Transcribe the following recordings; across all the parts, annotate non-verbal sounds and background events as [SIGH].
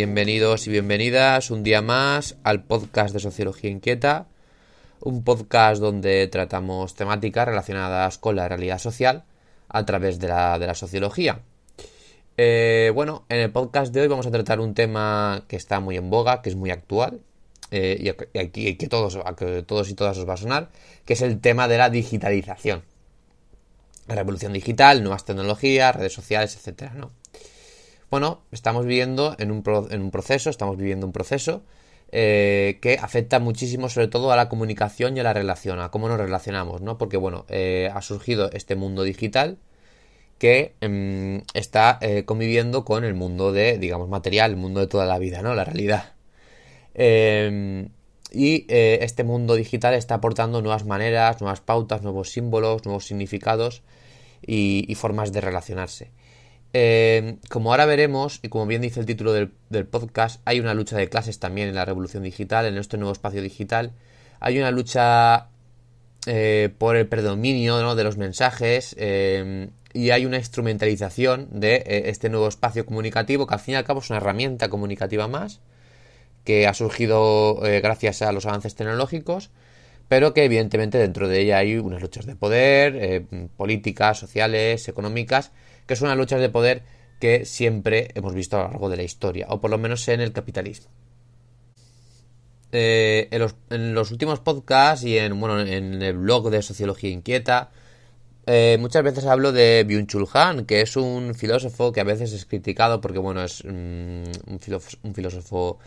Bienvenidos y bienvenidas un día más al podcast de Sociología Inquieta, un podcast donde tratamos temáticas relacionadas con la realidad social a través de la, sociología. Eh, bueno, en el podcast de hoy vamos a tratar un tema que está muy en boga, que es muy actual, eh, y aquí que todos, a todos y todas os va a sonar, que es el tema de la digitalización. La revolución digital, nuevas tecnologías, redes sociales, etcétera, ¿no? Bueno, estamos viviendo en un, proceso, estamos viviendo un proceso eh, que afecta muchísimo sobre todo a la comunicación y a la relación, a cómo nos relacionamos, ¿no? Porque bueno, eh, ha surgido este mundo digital que em, está eh, conviviendo con el mundo de, digamos, material, el mundo de toda la vida, ¿no? La realidad. Em, y este mundo digital está aportando nuevas maneras, nuevas pautas, nuevos símbolos, nuevos significados y formas de relacionarse. Eh, como ahora veremos, y como bien dice el título del, podcast, hay una lucha de clases también en la revolución digital, en este nuevo espacio digital. Hay una lucha eh, por el predominio de los mensajes eh, y hay una instrumentalización de este nuevo espacio comunicativo, que al fin y al cabo es una herramienta comunicativa más, que ha surgido gracias a los avances tecnológicos pero que evidentemente dentro de ella hay unas luchas de poder, políticas, sociales, económicas, que son las luchas de poder que siempre hemos visto a lo largo de la historia, o por lo menos en el capitalismo. Eh, en, los, últimos podcasts y en, bueno, en el blog de Sociología Inquieta, eh, muchas veces hablo de Byung-Chul Han, que es un filósofo que a veces es criticado porque, bueno, es mm, un, filósofo,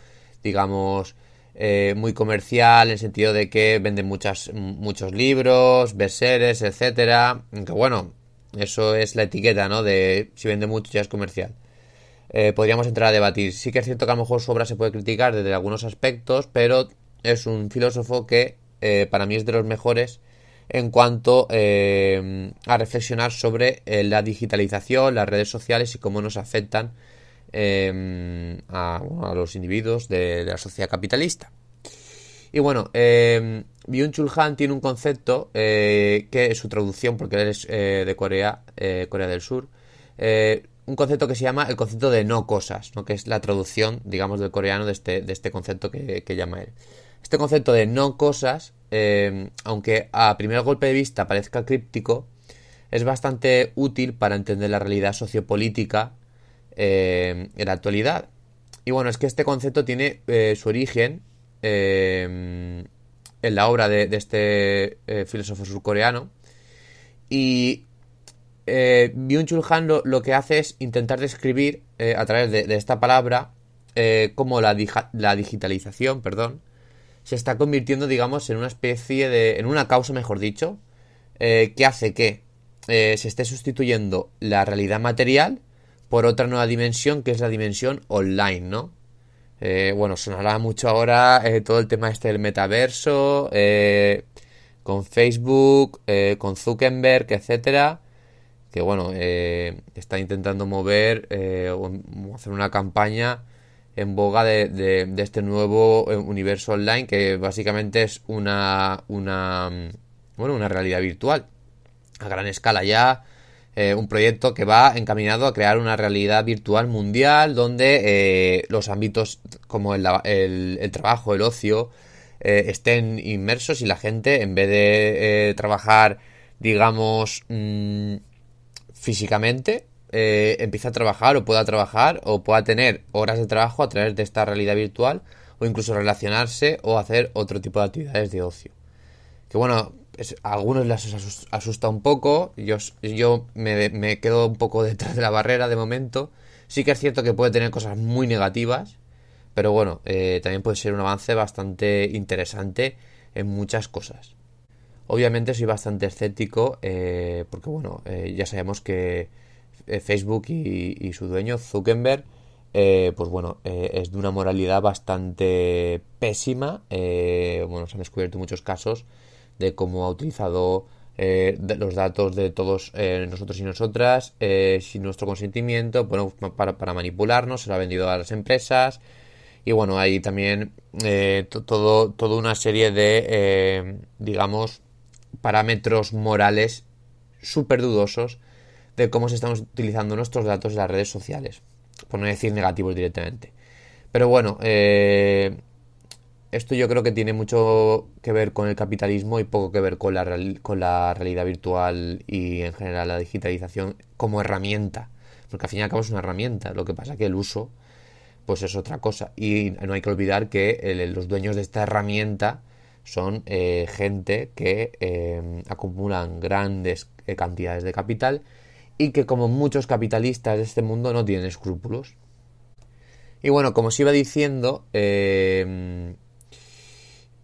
digamos, eh, muy comercial en el sentido de que vende muchas, muchos libros, beseres, etcétera, que, bueno, eso es la etiqueta, ¿no? De si vende mucho ya es comercial. Eh, podríamos entrar a debatir. Sí que es cierto que a lo mejor su obra se puede criticar desde algunos aspectos, pero es un filósofo que eh, para mí es de los mejores en cuanto eh, a reflexionar sobre la digitalización, las redes sociales y cómo nos afectan a, los individuos de, la sociedad capitalista. Y bueno, eh, Byung Chul Han tiene un concepto eh, que es su traducción, porque él es eh, de Corea, eh, Corea del Sur, un concepto que se llama el concepto de no cosas, que es la traducción, digamos, del coreano de este, este concepto que, llama él. Este concepto de no cosas, aunque a primer golpe de vista parezca críptico, es bastante útil para entender la realidad sociopolítica en la actualidad. Y bueno, es que este concepto tiene su origen en la obra de, este eh, filósofo surcoreano. Y eh, Byung-Chul Han lo, que hace es intentar describir eh, a través de, esta palabra eh, cómo la, la digitalización, perdón, se está convirtiendo, digamos, en una especie de, en una causa, mejor dicho, que hace que se esté sustituyendo la realidad material por otra nueva dimensión que es la dimensión online, ¿no? Eh, bueno, sonará mucho ahora eh, todo el tema este del metaverso, eh, con Facebook, con Zuckerberg, etcétera. Que bueno, está intentando mover o hacer una campaña en boga de, este nuevo universo online que básicamente es una, una, mm, una realidad virtual a gran escala ya eh, un proyecto que va encaminado a crear una realidad virtual mundial donde eh, los ámbitos como el, trabajo, el ocio, eh, estén inmersos y la gente, en vez de trabajar, digamos, mm, físicamente, empieza a trabajar o pueda trabajar o pueda tener horas de trabajo a través de esta realidad virtual o incluso relacionarse o hacer otro tipo de actividades de ocio. Que bueno, a algunos les asusta un poco, yo, yo me, quedo un poco [LAUGHS] detrás de la barrera de momento. Sí que es cierto que puede tener cosas muy negativas, pero bueno, eh, también puede ser un avance bastante interesante en muchas cosas. Obviamente soy bastante escéptico, eh, porque bueno, eh, ya sabemos que Facebook y, su dueño, Zuckerberg, pues bueno, es de una moralidad bastante pésima. bueno, se han descubierto muchos casos de cómo ha utilizado eh, los datos de todos eh, nosotros y nosotras, eh, sin nuestro consentimiento, bueno, para, manipularnos, se lo ha vendido a las empresas. Y bueno, hay también todo, toda una serie de, digamos, parámetros morales súper dudosos de cómo se están utilizando nuestros datos en las redes sociales, por no decir negativos directamente. Pero bueno, esto yo creo que tiene mucho que ver con el capitalismo y poco que ver con la, con la realidad virtual y en general la digitalización como herramienta. Porque al fin y al cabo es una herramienta. Lo que pasa es que el uso pues es otra cosa. Y no hay que olvidar que los dueños de esta herramienta son eh, gente que eh, acumulan grandes eh, cantidades de capital y que como muchos capitalistas de este mundo no tienen escrúpulos. Y bueno, como os iba diciendo,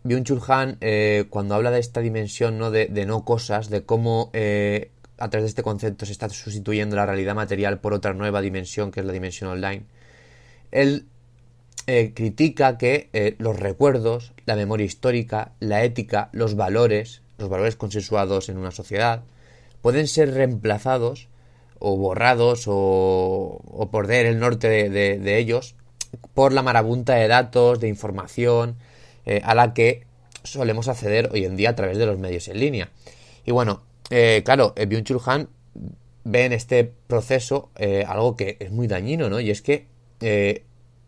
Byung-Chul Han, eh, cuando habla de esta dimensión ¿no? De, no cosas, de cómo eh, a través de este concepto se está sustituyendo la realidad material por otra nueva dimensión, que es la dimensión online, él eh, critica que los recuerdos, la memoria histórica, la ética, los valores, los valores consensuados en una sociedad, pueden ser reemplazados o borrados o, o perder el norte de, de ellos por la marabunta de datos, de información, eh, a la que solemos acceder hoy en día a través de los medios en línea. Y bueno, eh, claro, eh, Byung-Chul ve en este proceso algo que es muy dañino, ¿no? Y es que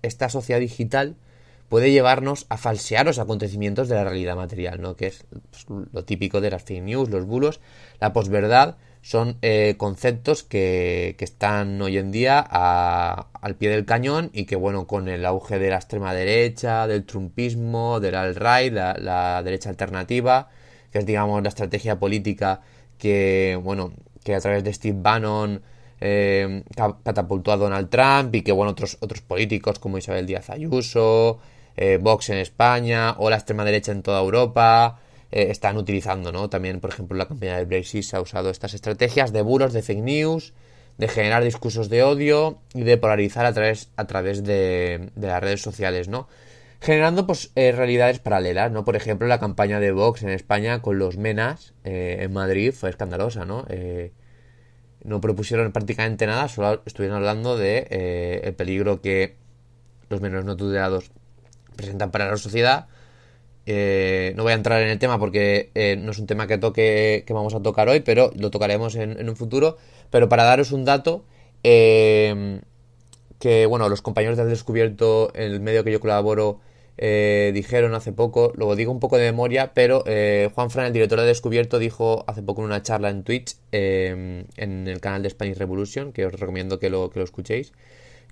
esta sociedad digital puede llevarnos a falsear los acontecimientos de la realidad material, ¿no? Que es pues, lo típico de las fake news, los bulos, la posverdad son eh, conceptos que, están hoy en día al pie del cañón y que bueno, con el auge de la extrema derecha, del trumpismo, del alt-right, la, la, derecha alternativa, que es digamos la estrategia política que bueno, que a través de Steve Bannon eh, catapultó a Donald Trump y que bueno, otros, otros políticos como Isabel Díaz Ayuso, eh, Vox en España o la extrema derecha en toda Europa, eh, están utilizando, ¿no? También, por ejemplo, la campaña de Brexit se ha usado estas estrategias de buros, de fake news, de generar discursos de odio y de polarizar a través, a través de, de las redes sociales, ¿no? Generando pues eh, realidades paralelas, ¿no? Por ejemplo, la campaña de Vox en España con los menas eh, en Madrid fue escandalosa, ¿no? no propusieron prácticamente nada, solo estuvieron hablando de el peligro que los menores no tutelados presentan para la sociedad eh, no voy a entrar en el tema porque eh, no es un tema que toque que vamos a tocar hoy, pero lo tocaremos en, un futuro. Pero para daros un dato, eh, que bueno, los compañeros de Descubierto, en el medio que yo colaboro, dijeron hace poco, lo digo un poco de memoria, pero Juan Fran, el director de Descubierto, dijo hace poco en una charla en Twitch, en el canal de Spanish Revolution, que os recomiendo que lo, escuchéis,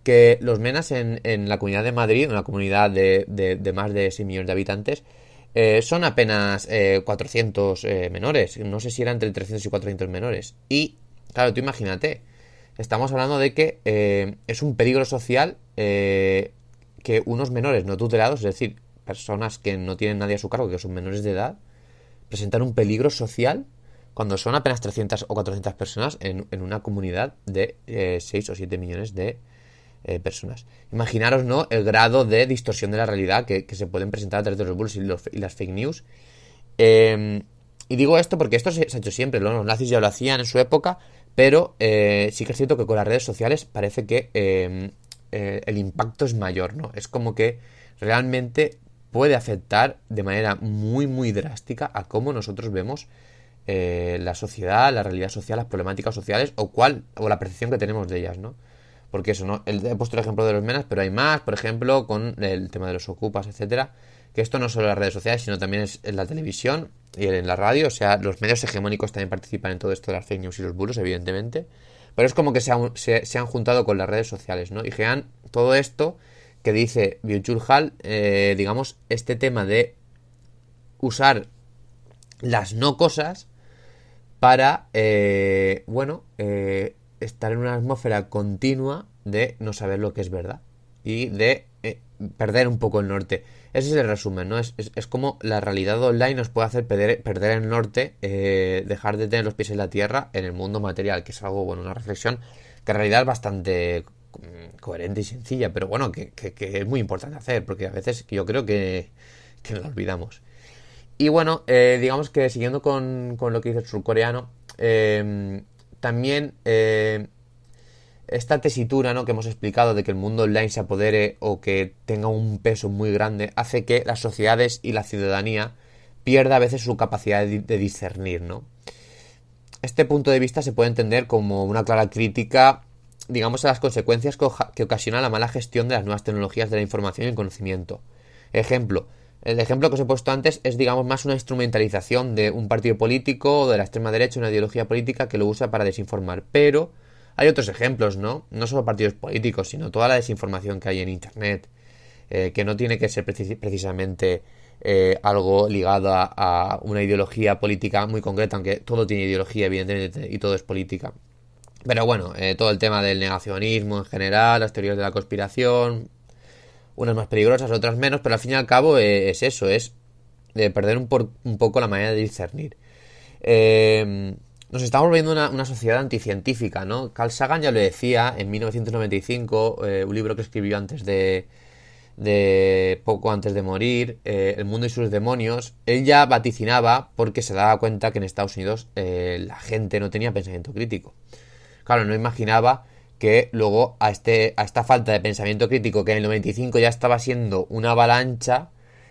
que los menas en, la comunidad de Madrid, una comunidad de, de más de 6 millones de habitantes, eh, son apenas 400 eh, eh, menores. No sé si eran entre 300 y 400 menores. Y, claro, tú imagínate. Estamos hablando de que es un peligro social que unos menores no tutelados, es decir, personas que no tienen nadie a su cargo, que son menores de edad, presentan un peligro social cuando son apenas 300 o 400 personas en, una comunidad de 6 o 7 millones de eh, personas. Imaginaros, ¿no?, el grado de distorsión de la realidad que, se pueden presentar a través de los bulls y, las fake news. Em, y digo esto porque esto se, ha hecho siempre, los nazis ya lo hacían en su época, pero eh, sí que es cierto que con las redes sociales parece que em, eh, el impacto es mayor, ¿no? Es como que realmente puede afectar de manera muy, muy drástica a cómo nosotros vemos la sociedad, la realidad social, las problemáticas sociales o cuál, o la percepción que tenemos de ellas, ¿no? Porque eso, ¿no? He puesto el ejemplo de los menas, pero hay más, por ejemplo, con el tema de los ocupas, etcétera. Que esto no solo en las redes sociales, sino también es en la televisión y en la radio. O sea, los medios hegemónicos también participan en todo esto de las fake news y los bulos, evidentemente. Pero es como que se han, se, han juntado con las redes sociales, ¿no? Y que han, todo esto que dice byung eh, digamos, este tema de usar las no cosas para, eh, bueno, eh, estar en una atmósfera continua de no saber lo que es verdad y de eh, perder un poco el norte. Ese es el resumen, ¿no? Es, como la realidad online nos puede hacer perder, el norte, eh, dejar de tener los pies en la tierra en el mundo material, que es algo, bueno, una reflexión que en realidad es bastante mm, coherente y sencilla, pero bueno, que, es muy importante hacer, porque a veces yo creo que, que lo olvidamos. Y bueno, eh, digamos que siguiendo con, con, lo que dice el surcoreano, eh, también eh, esta tesitura ¿no? que hemos explicado de que el mundo online se apodere o que tenga un peso muy grande hace que las sociedades y la ciudadanía pierda a veces su capacidad de, discernir. ¿no? Este punto de vista se puede entender como una clara crítica digamos a las consecuencias que ocasiona la mala gestión de las nuevas tecnologías de la información y el conocimiento. Ejemplo, el ejemplo que os he puesto antes es, digamos, más una instrumentalización de un partido político o de la extrema derecha, una ideología política que lo usa para desinformar. Pero hay otros ejemplos, ¿no? No solo partidos políticos, sino toda la desinformación que hay en Internet, eh, que no tiene que ser precisamente eh, algo ligado a, una ideología política muy concreta, aunque todo tiene ideología, evidentemente, y todo es política. Pero bueno, eh, todo el tema del negacionismo en general, las teorías de la conspiración, unas más peligrosas, otras menos, pero al fin y al cabo eh, es eso, es de eh, perder un, poco la manera de discernir. Eh, nos estamos volviendo una, una, sociedad anticientífica, ¿no? Carl Sagan ya lo decía en 1995, un libro que escribió antes de, poco antes de morir, El mundo y sus demonios, él ya vaticinaba porque se daba cuenta que en Estados Unidos la gente no tenía pensamiento crítico. Claro, no imaginaba que luego a, este, a esta falta de pensamiento crítico que en el 95 ya estaba siendo una avalancha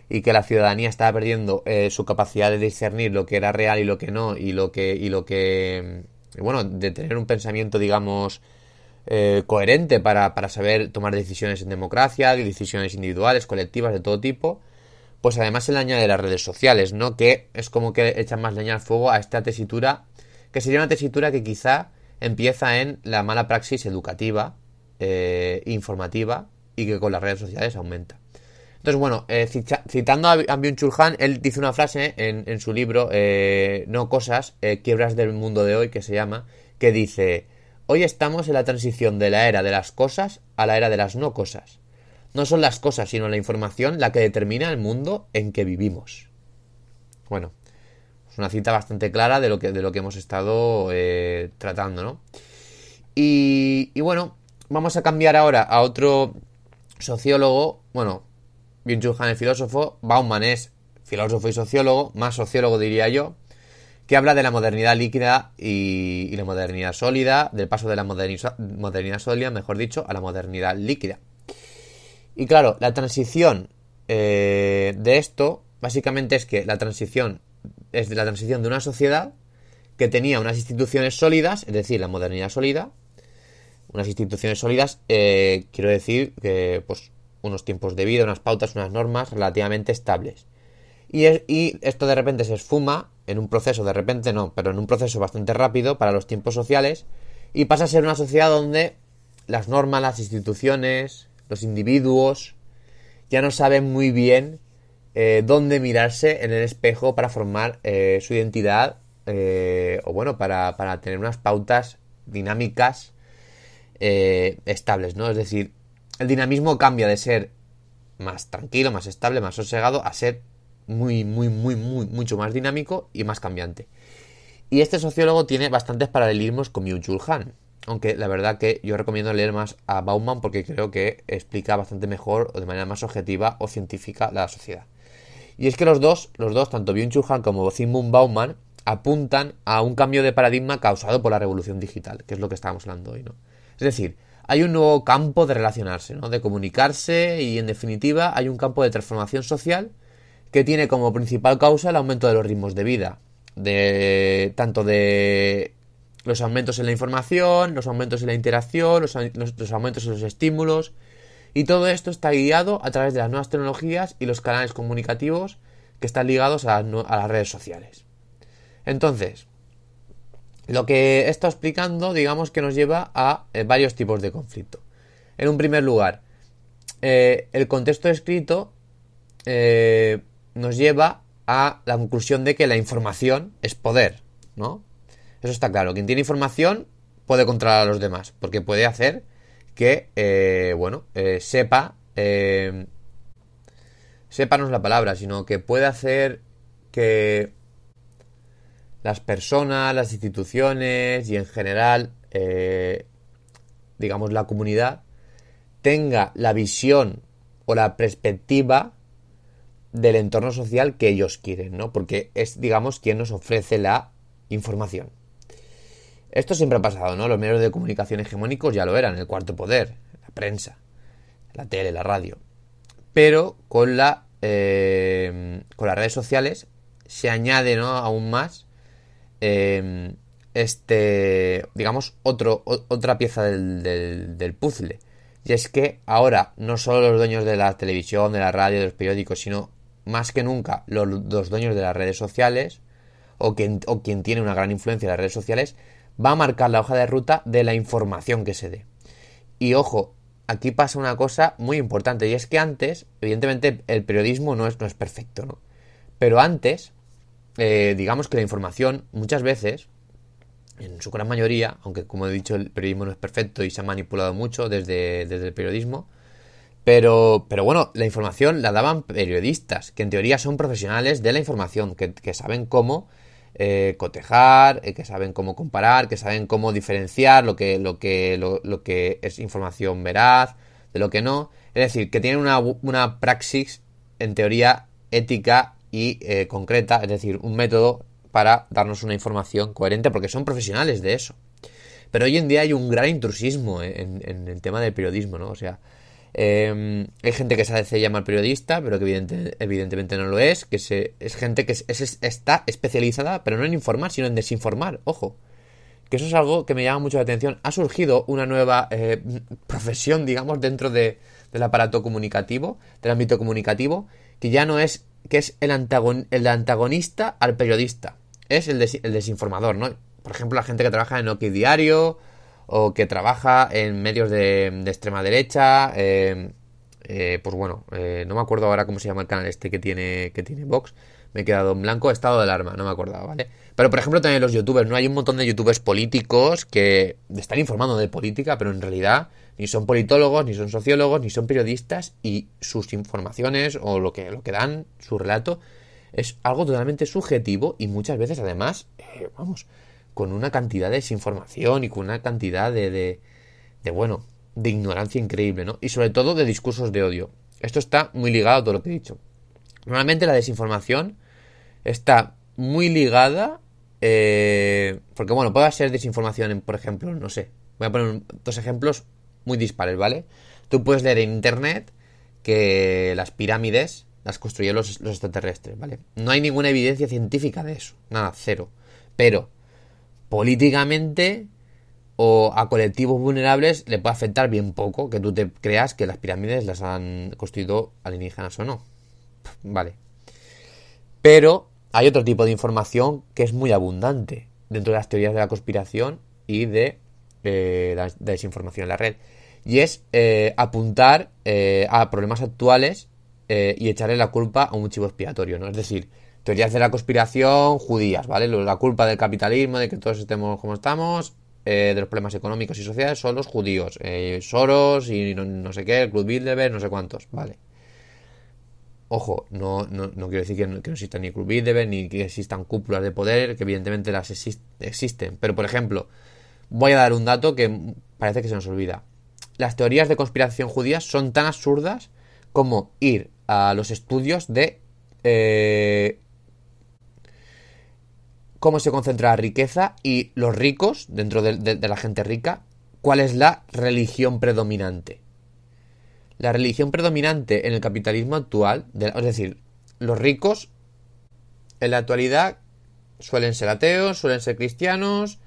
y que la ciudadanía estaba perdiendo eh, su capacidad de discernir lo que era real y lo que no y lo que y lo que mm, bueno de tener un pensamiento digamos eh, coherente para, para saber tomar decisiones en democracia decisiones individuales colectivas de todo tipo pues además se le añade las redes sociales no que es como que echan más leña al fuego a esta tesitura que sería una tesitura que quizá empieza en la mala praxis educativa, eh, informativa y que con las redes sociales aumenta. Entonces, bueno, eh, citando a, a byung Han, él dice una frase en, su libro, eh, No Cosas, Quiebras del Mundo de Hoy, que se llama, que dice, hoy estamos en la transición de la era de las cosas a la era de las no cosas. No son las cosas, sino la información la que determina el mundo en que vivimos. Bueno, una cita bastante clara de lo que, de lo que hemos estado eh, tratando, ¿no? Y, bueno, vamos a cambiar ahora a otro sociólogo, bueno, byung Juhan es filósofo, Bauman es filósofo y sociólogo, más sociólogo diría yo, que habla de la modernidad líquida y, la modernidad sólida, del paso de la modernidad sólida, mejor dicho, a la modernidad líquida. Y claro, la transición eh, de esto básicamente es que la transición es la transición de una sociedad que tenía unas instituciones sólidas, es decir, la modernidad sólida, unas instituciones sólidas, eh, quiero decir que pues unos tiempos de vida, unas pautas, unas normas relativamente estables. y esto de repente se esfuma en un proceso, de repente no, pero en un proceso bastante rápido para los tiempos sociales y pasa a ser una sociedad donde las normas, las instituciones, los individuos ya no saben muy bien eh, dónde mirarse en el espejo para formar eh, su identidad eh, o bueno, para, tener unas pautas dinámicas estables, ¿no? Es decir, el dinamismo cambia de ser más tranquilo, más estable, más sosegado, a ser muy, muy, muy, muy, mucho más dinámico y más cambiante. Y este sociólogo tiene bastantes paralelismos con Yu Han, aunque la verdad que yo recomiendo leer más a Bauman porque creo que explica bastante mejor o de manera más objetiva o científica la sociedad. Y es que los dos, los dos, tanto Byung-Chul Han como Zygmunt Bauman, apuntan a un cambio de paradigma causado por la revolución digital, que es lo que estábamos hablando hoy, ¿no? Es decir, hay un nuevo campo de relacionarse, ¿no? De comunicarse y, en definitiva, hay un campo de transformación social que tiene como principal causa el aumento de los ritmos de vida, de tanto de los aumentos en la información, los aumentos en la interacción, los aumentos en los estímulos, y todo esto está guiado a través de las nuevas tecnologías y los canales comunicativos que están ligados a, las, redes sociales. Entonces, lo que he estado explicando, digamos que nos lleva a eh, varios tipos de conflicto. En un primer lugar, eh, el contexto escrito eh, nos lleva a la conclusión de que la información es poder, ¿no? Eso está claro. Quien tiene información puede controlar a los demás, porque puede hacer que, eh, bueno, eh, sepa, eh, la palabra, sino que puede hacer que las personas, las instituciones y en general, eh, digamos, la comunidad tenga la visión o la perspectiva del entorno social que ellos quieren, ¿no? Porque es, digamos, quien nos ofrece la información. Esto siempre ha pasado, ¿no? Los medios de comunicación hegemónicos ya lo eran, el cuarto poder, la prensa, la tele, la radio. Pero con, la, eh, con las redes sociales se añade, ¿no? Aún más em, este, digamos, otro, otra pieza del, puzzle. Y es que ahora no solo los dueños de la televisión, de la radio, de los periódicos, sino más que nunca los, dueños de las redes sociales o quien, o quien tiene una gran influencia en las redes sociales va a marcar la hoja de ruta de la información que se dé. Y ojo, aquí pasa una cosa muy importante y es que antes, evidentemente el periodismo no es, perfecto, ¿no? Pero antes, eh, digamos que la información muchas veces, en su gran mayoría, aunque como he dicho el periodismo no es perfecto y se ha manipulado mucho desde, desde el periodismo, pero, pero bueno, la información la daban periodistas, que en teoría son profesionales de la información, que saben cómo eh, cotejar, eh, que saben cómo comparar, que saben cómo diferenciar lo que, lo que, lo, que es información veraz, de lo que no. Es decir, que tienen una, praxis, en teoría, ética y eh, concreta, es decir, un método para darnos una información coherente, porque son profesionales de eso. Pero hoy en día hay un gran intrusismo en, el tema del periodismo, ¿no? O sea, Em, hay gente que se hace llamar periodista, pero que evidentemente no lo es, que es gente que está especializada, pero no en informar, sino en desinformar, ojo. Que eso es algo que me llama mucho la atención. Ha surgido una nueva eh, profesión, digamos, dentro del aparato comunicativo, del ámbito comunicativo, que ya no es, que es el, antagonista al periodista. Es el, el desinformador, ¿no? Por ejemplo, la gente que trabaja en OK Diario, o que trabaja en medios de, extrema derecha. Em, eh, pues bueno, eh, no me acuerdo ahora cómo se llama el canal este que tiene, que tiene Vox. Me he quedado en blanco, estado de alarma, no me acordaba, ¿vale? Pero por ejemplo también los youtubers, ¿no? Hay un montón de youtubers políticos que están informando de política, pero en realidad ni son politólogos, ni son sociólogos, ni son periodistas y sus informaciones o lo que, lo que dan, su relato, es algo totalmente subjetivo y muchas veces además, eh, vamos, con una cantidad de desinformación y con una cantidad de, de, de, bueno, de ignorancia increíble, ¿no? Y sobre todo de discursos de odio. Esto está muy ligado a todo lo que he dicho. Normalmente la desinformación está muy ligada, eh, porque bueno, puede ser desinformación, en, por ejemplo, no sé, voy a poner dos ejemplos muy dispares, ¿vale? Tú puedes leer en internet que las pirámides las construyeron los extraterrestres, ¿vale? No hay ninguna evidencia científica de eso, nada, cero. Pero políticamente o a colectivos vulnerables le puede afectar bien poco que tú te creas que las pirámides las han construido alienígenas o no. Vale. Pero hay otro tipo de información que es muy abundante dentro de las teorías de la conspiración y de eh, desinformación en la red. Y es eh, apuntar eh, a problemas actuales y echarle la culpa a un chivo expiatorio, ¿no? Es decir, teorías de la conspiración judías, ¿vale? La culpa del capitalismo, de que todos estemos como estamos, eh, de los problemas económicos y sociales, son los judíos. Eh, Soros y no, sé qué, el Club Bilderberg, no sé cuántos, ¿vale? Ojo, no, no, quiero decir que no, que existan ni Club Bilderberg, ni que existan cúpulas de poder, que evidentemente las existen. Pero, por ejemplo, voy a dar un dato que parece que se nos olvida. Las teorías de conspiración judías son tan absurdas como ir a los estudios de eh, cómo se concentra la riqueza y los ricos, dentro de, la gente rica, cuál es la religión predominante. La religión predominante en el capitalismo actual, es decir, los ricos en la actualidad suelen ser ateos, suelen ser cristianos,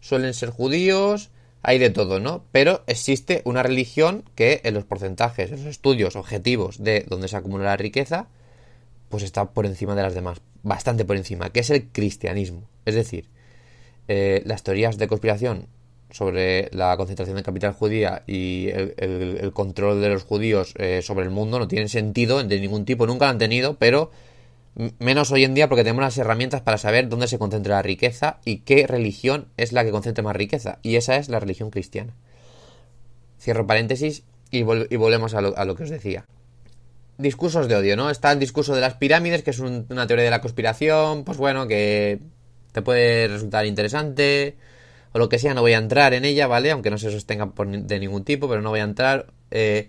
suelen ser judíos, hay de todo, ¿no? Pero existe una religión que en los porcentajes, en los estudios objetivos de donde se acumula la riqueza, pues está por encima de las demás, bastante por encima, que es el cristianismo. Es decir, eh, las teorías de conspiración sobre la concentración de capital judía y el, control de los judíos eh, sobre el mundo no tienen sentido de ningún tipo, nunca lo han tenido, pero menos hoy en día porque tenemos las herramientas para saber dónde se concentra la riqueza y qué religión es la que concentra más riqueza, y esa es la religión cristiana. Cierro paréntesis y, y volvemos a lo que os decía discursos de odio, ¿no? Está el discurso de las pirámides, que es una teoría de la conspiración, pues bueno, que te puede resultar interesante o lo que sea, no voy a entrar en ella, ¿vale? Aunque no se sostenga por de ningún tipo, pero no voy a entrar. Eh,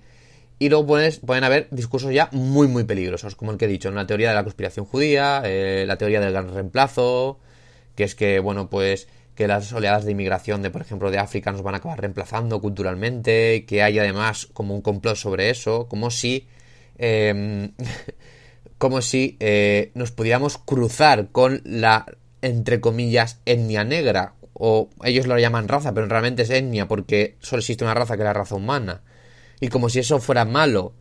y luego pueden haber discursos ya muy, muy peligrosos, como el que he dicho, la teoría de la conspiración judía, eh, la teoría del gran reemplazo, que es que, bueno, pues que las oleadas de inmigración de, por ejemplo, de África nos van a acabar reemplazando culturalmente, que hay además como un complot sobre eso, como si Em, [LAUGHS] como si eh, nos pudiéramos cruzar con la, entre comillas, etnia negra, o ellos lo llaman raza, pero realmente es etnia porque solo existe una raza que es la raza humana, y como si eso fuera malo,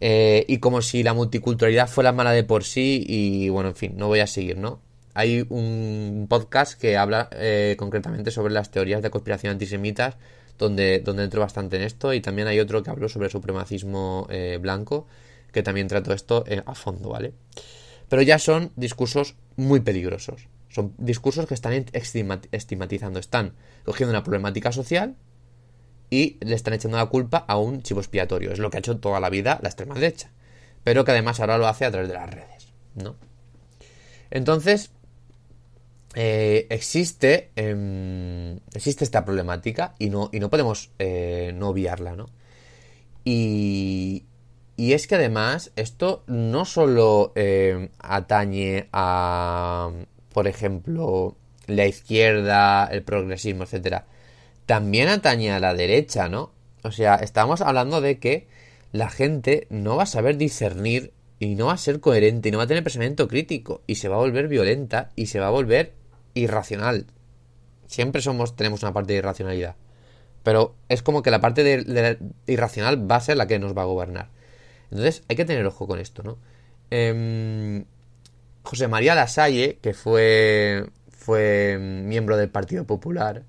eh, y como si la multiculturalidad fuera mala de por sí, y bueno, en fin, no voy a seguir, ¿no? Hay un podcast que habla eh, concretamente sobre las teorías de conspiración antisemitas donde, donde entro bastante en esto. Y también hay otro que habló sobre supremacismo eh, blanco, que también trató esto eh, a fondo, ¿vale? Pero ya son discursos muy peligrosos. Son discursos que están estigmatizando, están cogiendo una problemática social y le están echando la culpa a un chivo expiatorio. Es lo que ha hecho toda la vida la extrema derecha. Pero que además ahora lo hace a través de las redes, ¿no? Entonces, eh, existe, em, existe esta problemática y no, y no podemos eh, no obviarla, ¿no? Y, y, es que además esto no solo em, atañe a, por ejemplo, la izquierda, el progresismo, etcétera, también atañe a la derecha, ¿no? O sea, estamos hablando de que la gente no va a saber discernir y no va a ser coherente, y no va a tener pensamiento crítico y se va a volver violenta y se va a volver irracional. Siempre somos tenemos una parte de irracionalidad, pero es como que la parte de, irracional va a ser la que nos va a gobernar. Entonces hay que tener ojo con esto, ¿no? Em, José María Lasalle, que fue fue miembro del Partido Popular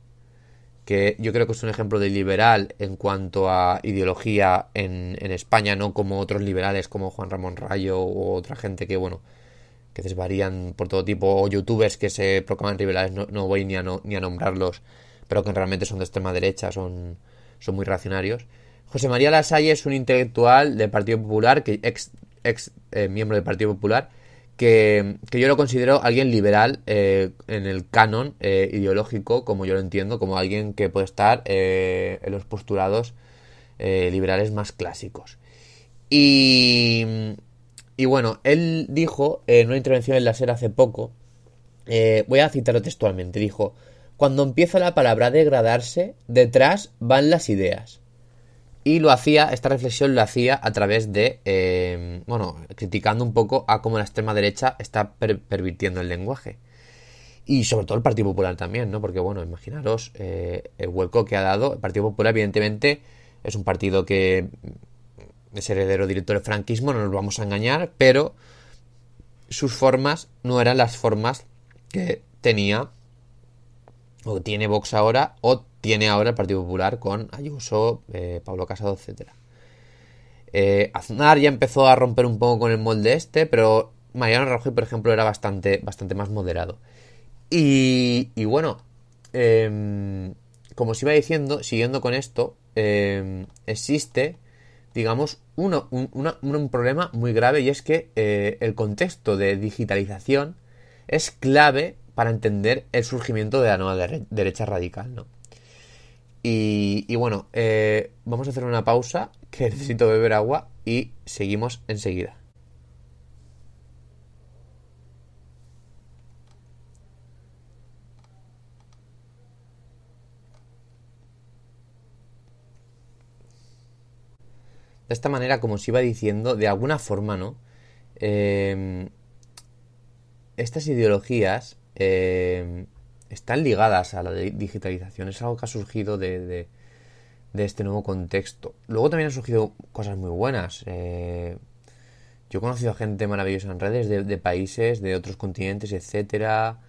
que yo creo que es un ejemplo de liberal en cuanto a ideología en, España, no como otros liberales como Juan Ramón Rayo u otra gente que, bueno, que desvarían por todo tipo, o youtubers que se proclaman liberales, no, voy ni a, ni a nombrarlos, pero que realmente son de extrema derecha, son, son muy racionarios. José María Lasalle es un intelectual del Partido Popular, que ex, ex eh, miembro del Partido Popular, que, yo lo considero alguien liberal eh, en el canon eh, ideológico, como yo lo entiendo, como alguien que puede estar eh, en los postulados liberales más clásicos. Y, y bueno, él dijo en una intervención en la SER hace poco, voy a citarlo textualmente, dijo, cuando empieza la palabra a degradarse, detrás van las ideas. Y lo hacía, esta reflexión lo hacía a través de, eh, bueno, criticando un poco a cómo la extrema derecha está pervirtiendo el lenguaje. Y sobre todo el Partido Popular también, ¿no? Porque, bueno, imaginaros eh, el hueco que ha dado. El Partido Popular, evidentemente, es un partido que mm, es heredero director del franquismo, no nos vamos a engañar, pero sus formas no eran las formas que tenía o tiene Vox ahora o tiene ahora el Partido Popular con Ayuso, eh, Pablo Casado, etc. Eh, Aznar ya empezó a romper un poco con el molde este, pero Mariano Rajoy, por ejemplo, era bastante, bastante más moderado. Y, bueno, em, como os iba diciendo, siguiendo con esto, em, existe, digamos, un, problema muy grave y es que eh, el contexto de digitalización es clave para entender el surgimiento de la nueva derecha radical, ¿no? Y, bueno, eh, vamos a hacer una pausa, que [LAUGHS] necesito beber agua y seguimos enseguida. de esta manera, como os iba diciendo, de alguna forma, ¿no? Em, estas ideologías em, están ligadas a la digitalización. Es algo que ha surgido de, de, este nuevo contexto. Luego también han surgido cosas muy buenas. Eh, yo he conocido a gente maravillosa en redes de, países, de otros continentes, etcétera,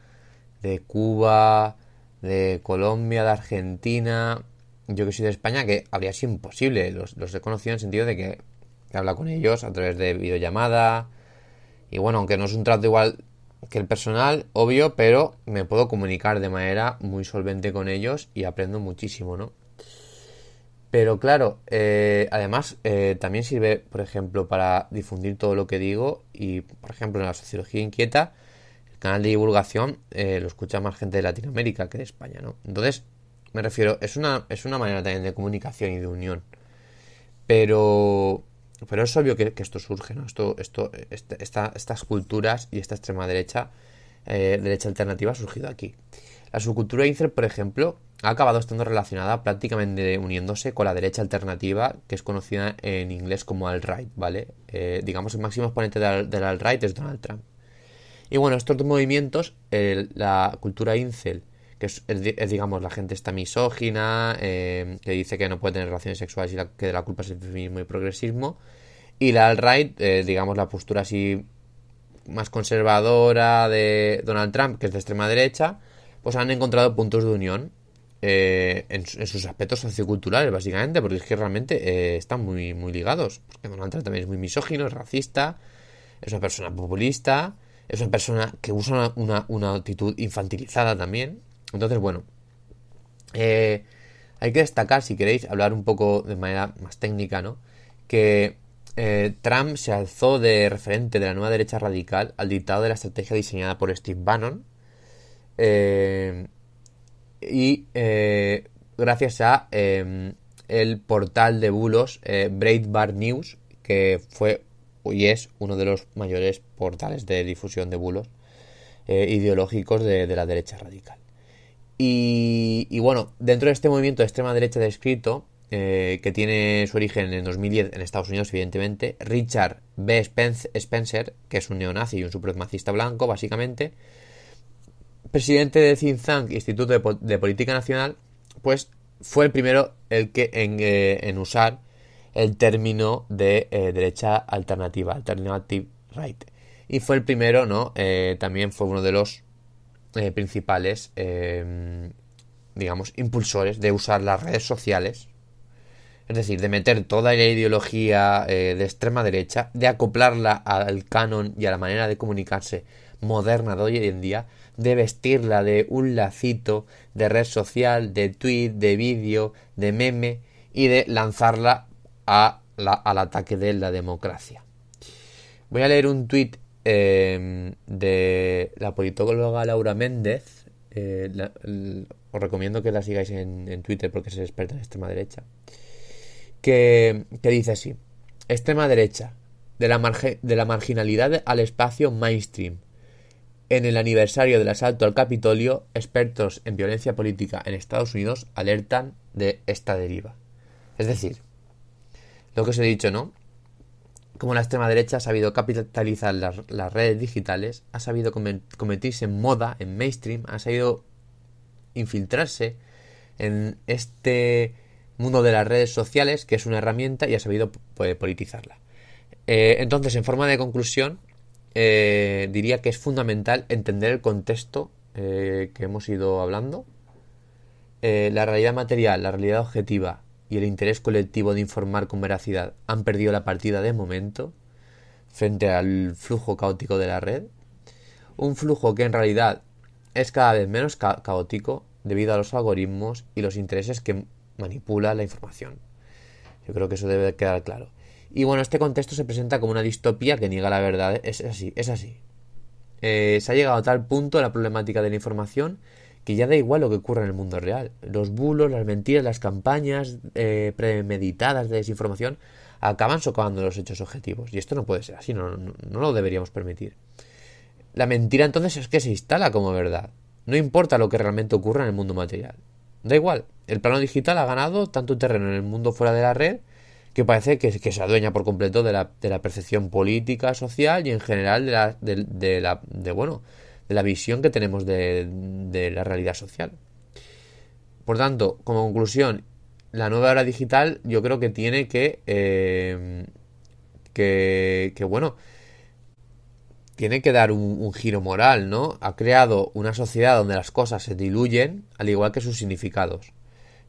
de Cuba, de Colombia, de Argentina. Yo que soy de España, que habría sido imposible. Los, los he conocido en el sentido de que he hablado con ellos a través de videollamada. Y bueno, aunque no es un trato igual que el personal, obvio, pero me puedo comunicar de manera muy solvente con ellos y aprendo muchísimo, ¿no? Pero claro, eh, además eh, también sirve, por ejemplo, para difundir todo lo que digo y, por ejemplo, en la sociología inquieta, el canal de divulgación eh, lo escucha más gente de Latinoamérica que de España, ¿no? Entonces, me refiero, es una, es una manera también de comunicación y de unión. Pero pero es obvio que, esto surge, ¿no? Esto, esto, este, estas culturas y esta extrema derecha, eh, derecha alternativa, ha surgido aquí. La subcultura Incel, por ejemplo, ha acabado estando relacionada prácticamente uniéndose con la derecha alternativa, que es conocida en inglés como alt-right, ¿vale? Eh, digamos, el máximo exponente del, alt-right es Donald Trump. Y bueno, estos dos movimientos, la cultura Incel que es, digamos, la gente está misógina, eh, que dice que no puede tener relaciones sexuales y que de la culpa es el feminismo y el progresismo. Y la alt-right, eh, digamos, la postura así más conservadora de Donald Trump, que es de extrema derecha, pues han encontrado puntos de unión eh, en, sus aspectos socioculturales, básicamente, porque es que realmente están muy, muy ligados. Porque Donald Trump también es muy misógino, es racista, es una persona populista, es una persona que usa una, una actitud infantilizada también, entonces, bueno, eh, hay que destacar, si queréis, hablar un poco de manera más técnica, ¿no? Que eh, Trump se alzó de referente de la nueva derecha radical al dictado de la estrategia diseñada por Steve Bannon. Eh, y gracias a el portal de bulos Breitbart News, que fue y es uno de los mayores portales de difusión de bulos ideológicos de la derecha radical. Y, bueno, dentro de este movimiento de extrema derecha descrito, eh, que tiene su origen en 2010 en Estados Unidos, evidentemente, Richard B. Spencer, que es un neonazi y un supremacista blanco, básicamente, presidente de Think Tank, Instituto de, Política Nacional, pues fue el primero el que en, eh, usar el término de eh, derecha alternativa, alternative right. Y fue el primero, ¿no? también fue uno de los eh, principales, eh, digamos, impulsores de usar las redes sociales, es decir, de meter toda la ideología eh, de extrema derecha, de acoplarla al canon y a la manera de comunicarse moderna de hoy en día, de vestirla de un lacito de red social, de tweet, de vídeo, de meme y de lanzarla a la, al ataque de la democracia. Voy a leer un tweet Em, de la politóloga Laura Méndez. Eh, os recomiendo que la sigáis en, Twitter porque es experta en extrema derecha. Que, dice así: extrema derecha, de la, de la marginalidad al espacio mainstream. En el aniversario del asalto al Capitolio, expertos en violencia política en Estados Unidos alertan de esta deriva. Es decir, lo que os he dicho, ¿no? como la extrema derecha ha sabido capitalizar las, redes digitales, ha sabido convertirse en moda, en mainstream, ha sabido infiltrarse en este mundo de las redes sociales, que es una herramienta, y ha sabido politizarla. Eh, entonces, en forma de conclusión, eh, diría que es fundamental entender el contexto eh, que hemos ido hablando, la realidad material, la realidad objetiva, y el interés colectivo de informar con veracidad han perdido la partida de momento frente al flujo caótico de la red, un flujo que en realidad es cada vez menos caótico debido a los algoritmos y los intereses que manipula la información. Yo creo que eso debe quedar claro. Y bueno, este contexto se presenta como una distopía que niega la verdad. Es así, es así. Eh, se ha llegado a tal punto la problemática de la información que ya da igual lo que ocurre en el mundo real. Los bulos, las mentiras, las campañas eh, premeditadas de desinformación acaban socavando los hechos objetivos. Y esto no puede ser así, no, no, lo deberíamos permitir. La mentira entonces es que se instala como verdad. No importa lo que realmente ocurra en el mundo material. Da igual, el plano digital ha ganado tanto terreno en el mundo fuera de la red que parece que, que se adueña por completo de la, de la, percepción política, social y en general de la, de, de la, de, bueno, la visión que tenemos de, la realidad social. Por tanto, como conclusión, la nueva era digital yo creo que tiene que, eh, que, que, bueno, tiene que dar un, giro moral, ¿no? Ha creado una sociedad donde las cosas se diluyen al igual que sus significados.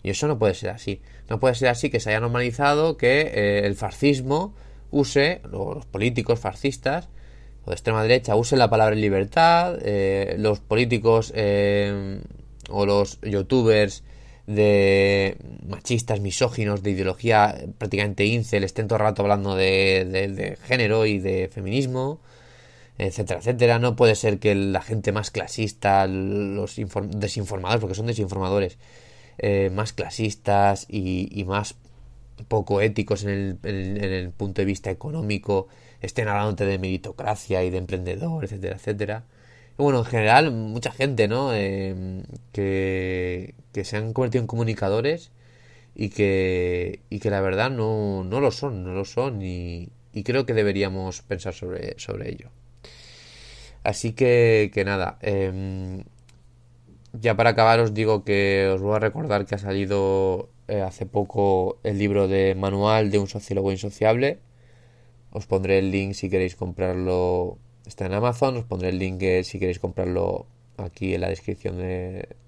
Y eso no puede ser así. No puede ser así que se haya normalizado que eh, el fascismo use, los políticos fascistas, o de extrema derecha usen la palabra libertad, eh, los políticos eh, o los youtubers de machistas, misóginos, de ideología prácticamente incel, estén todo el rato hablando de, de, género y de feminismo, etcétera, etcétera. No puede ser que la gente más clasista, los desinformadores, porque son desinformadores, eh, más clasistas y, más poco éticos en el, en el punto de vista económico, estén hablando de meritocracia y de emprendedor, etcétera, etcétera. bueno, en general, mucha gente, ¿no? Eh, que, que, se han convertido en comunicadores y que, que la verdad no, lo son, no lo son y, creo que deberíamos pensar sobre, sobre ello. Así que, que nada, em, ya para acabar os digo que os voy a recordar que ha salido eh, hace poco el libro de Manual de un sociólogo insociable os pondré el link si queréis comprarlo. Está en Amazon. Os pondré el link si queréis comprarlo aquí en la descripción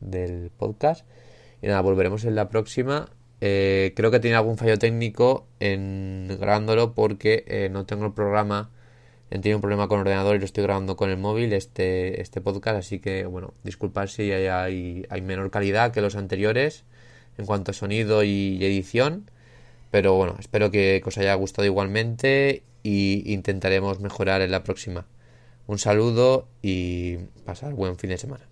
del podcast. Y nada, volveremos en la próxima. Eh, creo que tiene algún fallo técnico en grabándolo porque eh, no tengo el programa. He eh, tenido un problema con el ordenador y lo estoy grabando con el móvil este, este podcast. Así que, bueno, disculpad si hay, hay menor calidad que los anteriores en cuanto a sonido y edición. Pero bueno, espero que, os haya gustado igualmente e intentaremos mejorar en la próxima. Un saludo y pasar buen fin de semana.